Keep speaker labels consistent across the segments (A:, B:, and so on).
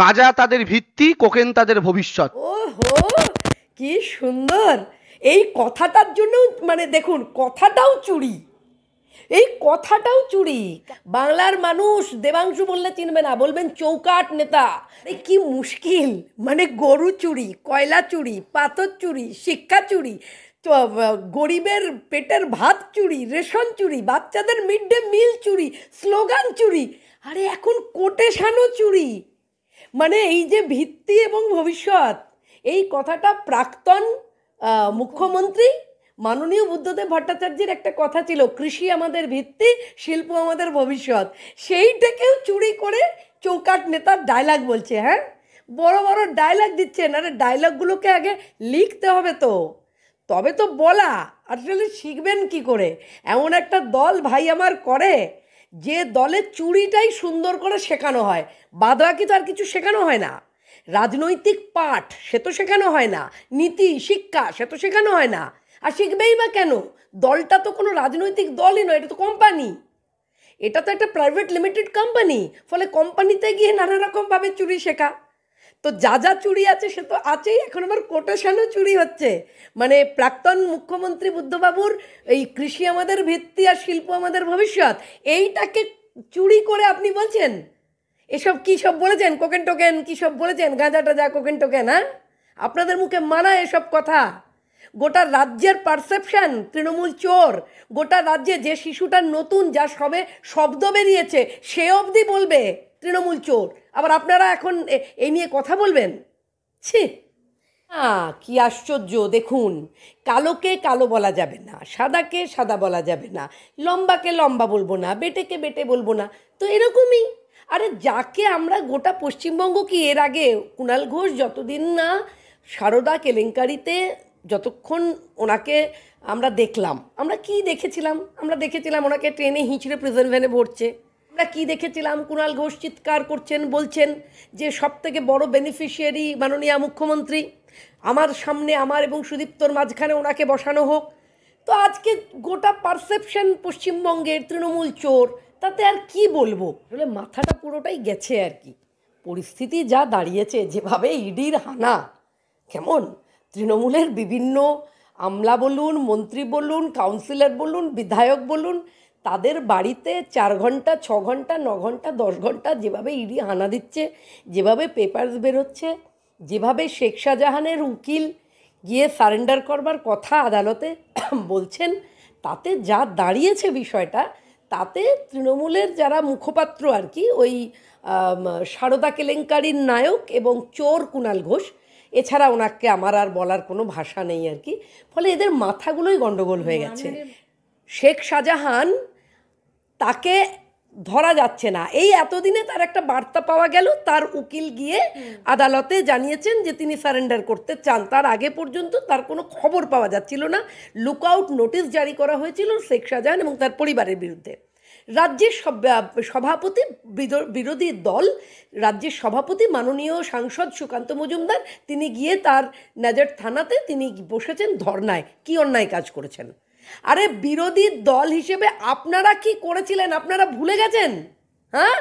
A: গাঁজা তাদের ভিত্তি কোকেন তাদের ভবিষ্যৎ ওহো কি সুন্দর এই কথাটার জন্য মানে দেখুন কথাটাও চুরি এই কথাটাও চুরি বাংলার মানুষ দেবাংশু বললে চিনবে না বলবেন চৌকাট নেতা এই কি মুশকিল মানে গরু চুরি কয়লা চুরি পাথর চুরি শিক্ষা চুরি গরিবের পেটের ভাত চুরি রেশন চুরি বাচ্চাদের মিড ডে মিল চুরি স্লোগান চুরি আরে এখন কোটেশানও চুরি মানে এই যে ভিত্তি এবং ভবিষ্যৎ এই কথাটা প্রাক্তন মুখ্যমন্ত্রী মাননীয় বুদ্ধদেব ভট্টাচার্যের একটা কথা ছিল কৃষি আমাদের ভিত্তি শিল্প আমাদের ভবিষ্যৎ সেইটাকেও চুরি করে চৌকাট নেতার ডায়লগ বলছে হ্যাঁ বড় বড় ডায়লগ দিচ্ছেন আরে ডায়লগগুলোকে আগে লিখতে হবে তো তবে তো বলা আসলে শিখবেন কি করে এমন একটা দল ভাই আমার করে যে দলের চুরিটাই সুন্দর করে শেখানো হয় বাদবাকি তো আর কিছু শেখানো হয় না রাজনৈতিক পাঠ সে তো শেখানো হয় না নীতি শিক্ষা সে তো শেখানো হয় না আর শিখবেই বা কেন দলটা তো কোনো রাজনৈতিক দলই নয় এটা তো কোম্পানি এটা তো একটা প্রাইভেট লিমিটেড কোম্পানি ফলে কোম্পানিতে গিয়ে নানা রকমভাবে চুরি শেখা তো যা যা চুরি আছে সে তো আছেই এখন আবার কোটেশনও চুরি হচ্ছে মানে প্রাক্তন মুখ্যমন্ত্রী বুদ্ধবাবুর এই কৃষি আমাদের ভিত্তি আর শিল্প আমাদের ভবিষ্যৎ এইটাকে চুরি করে আপনি বলছেন এসব কী সব বলেছেন কোকেন টোকেন কী সব বলেছেন গাঁজা টাজা কোকেন টোকেন হ্যাঁ আপনাদের মুখে মানা এসব কথা গোটা রাজ্যের পারসেপশন তৃণমূল চোর গোটা রাজ্যে যে শিশুটা নতুন যা সবে শব্দ বেরিয়েছে সে অবধি বলবে তৃণমূল চোর আবার আপনারা এখন এই নিয়ে কথা বলবেন ছি কি আশ্চর্য দেখুন কালোকে কালো বলা যাবে না সাদাকে সাদা বলা যাবে না লম্বাকে লম্বা বলবো না বেটেকে বেটে বলবো না তো এরকমই আরে যাকে আমরা গোটা পশ্চিমবঙ্গ কি এর আগে কুণাল ঘোষ যতদিন না সারদা কেলেঙ্কারিতে যতক্ষণ ওনাকে আমরা দেখলাম আমরা কি দেখেছিলাম আমরা দেখেছিলাম ওনাকে ট্রেনে হিঁচড়ে প্রিজন ভ্যানে ভরছে আমরা কি দেখেছিলাম কুণাল ঘোষ চিৎকার করছেন বলছেন যে সব থেকে বড় বেনিফিশিয়ারি মাননীয় মুখ্যমন্ত্রী আমার সামনে আমার এবং সুদীপ্তর মাঝখানে ওনাকে বসানো হোক তো আজকে গোটা পারসেপশন পশ্চিমবঙ্গের তৃণমূল চোর তাতে আর কি বলবো আসলে মাথাটা পুরোটাই গেছে আর কি পরিস্থিতি যা দাঁড়িয়েছে যেভাবে ইডির হানা কেমন তৃণমূলের বিভিন্ন আমলা বলুন মন্ত্রী বলুন কাউন্সিলর বলুন বিধায়ক বলুন তাদের বাড়িতে চার ঘন্টা ছ ঘন্টা ন ঘন্টা দশ ঘন্টা যেভাবে ইডি হানা দিচ্ছে যেভাবে পেপার্স বেরোচ্ছে যেভাবে শেখ শাহজাহানের উকিল গিয়ে সারেন্ডার করবার কথা আদালতে বলছেন তাতে যা দাঁড়িয়েছে বিষয়টা তাতে তৃণমূলের যারা মুখপাত্র আর কি ওই সারদা কেলেঙ্কারির নায়ক এবং চোর কুণাল ঘোষ এছাড়া ওনাকে আমার আর বলার কোনো ভাষা নেই আর কি ফলে এদের মাথাগুলোই গণ্ডগোল হয়ে গেছে শেখ শাহজাহান তাকে ধরা যাচ্ছে না এই এতদিনে তার একটা বার্তা পাওয়া গেল তার উকিল গিয়ে আদালতে জানিয়েছেন যে তিনি সারেন্ডার করতে চান তার আগে পর্যন্ত তার কোনো খবর পাওয়া যাচ্ছিল না লুকআউট নোটিশ জারি করা হয়েছিল শেখ শাহজাহান এবং তার পরিবারের বিরুদ্ধে রাজ্যের সভাপতি বিরোধী দল রাজ্যের সভাপতি মাননীয় সাংসদ সুকান্ত মজুমদার তিনি গিয়ে তার নাজার থানাতে তিনি বসেছেন ধর্নায় কি অন্যায় কাজ করেছেন আরে বিরোধী দল হিসেবে আপনারা কি করেছিলেন আপনারা ভুলে গেছেন হ্যাঁ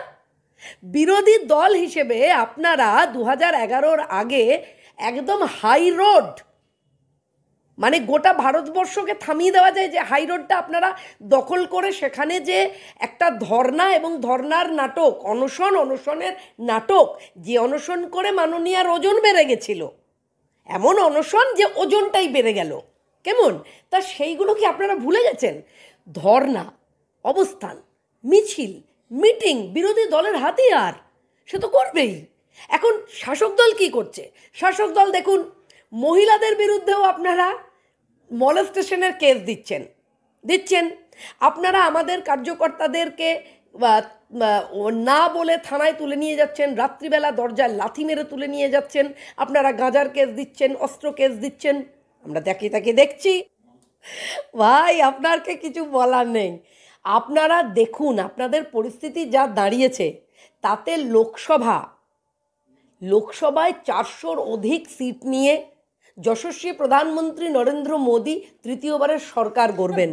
A: বিরোধী দল হিসেবে আপনারা দু হাজার এগারোর আগে একদম হাই রোড মানে গোটা ভারতবর্ষকে থামিয়ে দেওয়া যায় যে হাই রোডটা আপনারা দখল করে সেখানে যে একটা ধর্না এবং ধর্নার নাটক অনশন অনশনের নাটক যে অনশন করে মাননীয়ার ওজন বেড়ে গেছিল এমন অনশন যে ওজনটাই বেড়ে গেল কেমন তা সেইগুলো কি আপনারা ভুলে গেছেন ধর্না অবস্থান মিছিল মিটিং বিরোধী দলের হাতিয়ার সে তো করবেই এখন শাসক দল কী করছে শাসক দল দেখুন মহিলাদের বিরুদ্ধেও আপনারা মলেস্টেশনের কেস দিচ্ছেন দিচ্ছেন আপনারা আমাদের কার্যকর্তাদেরকে না বলে থানায় তুলে নিয়ে যাচ্ছেন রাত্রিবেলা দরজায় লাথি মেরে তুলে নিয়ে যাচ্ছেন আপনারা গাঁজার কেস দিচ্ছেন অস্ত্র কেস দিচ্ছেন আমরা দেখি তাকে দেখছি ভাই আপনারকে কিছু বলার নেই আপনারা দেখুন আপনাদের পরিস্থিতি যা দাঁড়িয়েছে তাতে লোকসভা লোকসভায় চারশোর অধিক সিট নিয়ে যশস্বী প্রধানমন্ত্রী নরেন্দ্র মোদী তৃতীয়বারের সরকার গড়বেন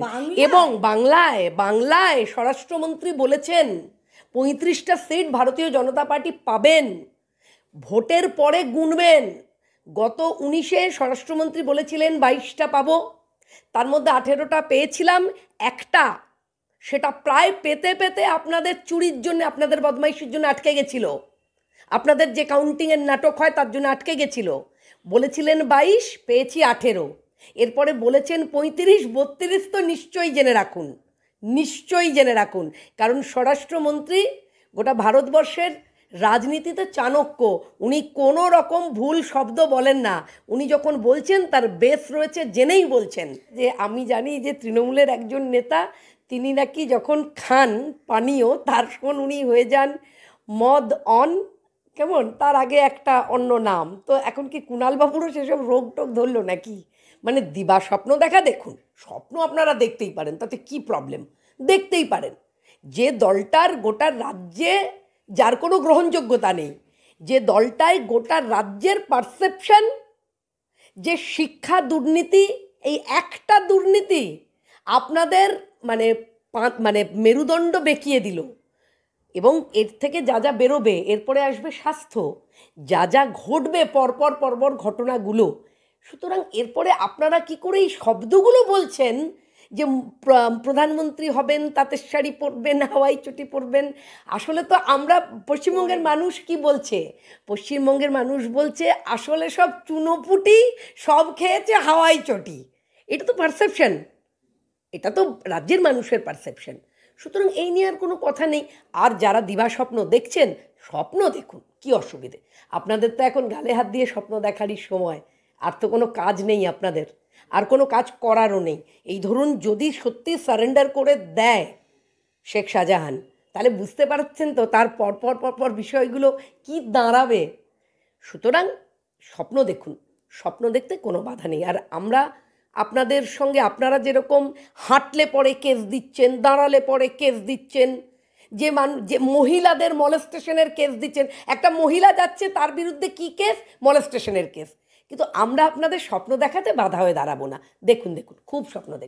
A: এবং বাংলায় বাংলায় স্বরাষ্ট্রমন্ত্রী বলেছেন পঁয়ত্রিশটা সিট ভারতীয় জনতা পার্টি পাবেন ভোটের পরে গুনবেন গত উনিশে স্বরাষ্ট্রমন্ত্রী বলেছিলেন বাইশটা পাবো তার মধ্যে আঠেরোটা পেয়েছিলাম একটা সেটা প্রায় পেতে পেতে আপনাদের চুরির জন্য আপনাদের বদমাইশির জন্য আটকে গেছিল আপনাদের যে কাউন্টিংয়ের নাটক হয় তার জন্য আটকে গেছিল বলেছিলেন বাইশ পেয়েছি আঠেরো এরপরে বলেছেন পঁয়ত্রিশ বত্রিশ তো নিশ্চয়ই জেনে রাখুন নিশ্চয়ই জেনে রাখুন কারণ স্বরাষ্ট্রমন্ত্রী গোটা ভারতবর্ষের রাজনীতিতে চাণক্য উনি কোনো রকম ভুল শব্দ বলেন না উনি যখন বলছেন তার বেস রয়েছে জেনেই বলছেন যে আমি জানি যে তৃণমূলের একজন নেতা তিনি নাকি যখন খান পানীয় তার সঙ্গে উনি হয়ে যান মদ অন কেমন তার আগে একটা অন্য নাম তো এখন কি কুণালবাবুরও সেসব রোগ টোগ ধরলো নাকি মানে দিবা স্বপ্ন দেখা দেখুন স্বপ্ন আপনারা দেখতেই পারেন তাতে কি প্রবলেম দেখতেই পারেন যে দলটার গোটা রাজ্যে যার কোনো গ্রহণযোগ্যতা নেই যে দলটায় গোটা রাজ্যের পারসেপশন যে শিক্ষা দুর্নীতি এই একটা দুর্নীতি আপনাদের মানে মানে মেরুদণ্ড বেঁকিয়ে দিল এবং এর থেকে যা যা বেরোবে এরপরে আসবে স্বাস্থ্য যা যা ঘটবে পরপর পরপর ঘটনাগুলো সুতরাং এরপরে আপনারা কি করে এই শব্দগুলো বলছেন যে প্রধানমন্ত্রী হবেন তাতে শাড়ি পরবেন হাওয়াই চটি পরবেন আসলে তো আমরা পশ্চিমবঙ্গের মানুষ কি বলছে পশ্চিমবঙ্গের মানুষ বলছে আসলে সব চুনোপুটি সব খেয়েছে হাওয়াই চটি এটা তো পারসেপশন এটা তো রাজ্যের মানুষের পারসেপশন সুতরাং এই নিয়ে আর কোনো কথা নেই আর যারা দিবা স্বপ্ন দেখছেন স্বপ্ন দেখুন কি অসুবিধে আপনাদের তো এখন গালে হাত দিয়ে স্বপ্ন দেখারই সময় আর তো কোনো কাজ নেই আপনাদের আর কোনো কাজ করারও নেই এই ধরুন যদি সত্যি সারেন্ডার করে দেয় শেখ শাহজাহান তাহলে বুঝতে পারছেন তো তার পরপর পরপর বিষয়গুলো কি দাঁড়াবে সুতরাং স্বপ্ন দেখুন স্বপ্ন দেখতে কোনো বাধা নেই আর আমরা আপনাদের সঙ্গে আপনারা যেরকম হাঁটলে পরে কেস দিচ্ছেন দাঁড়ালে পরে কেস দিচ্ছেন যে মান যে মহিলাদের মলেস্টেশনের কেস দিচ্ছেন একটা মহিলা যাচ্ছে তার বিরুদ্ধে কি কেস মলেস্টেশনের কেস কিন্তু আমরা আপনাদের স্বপ্ন দেখাতে বাধা হয়ে দাঁড়াবো না দেখুন দেখুন খুব স্বপ্ন দেখুন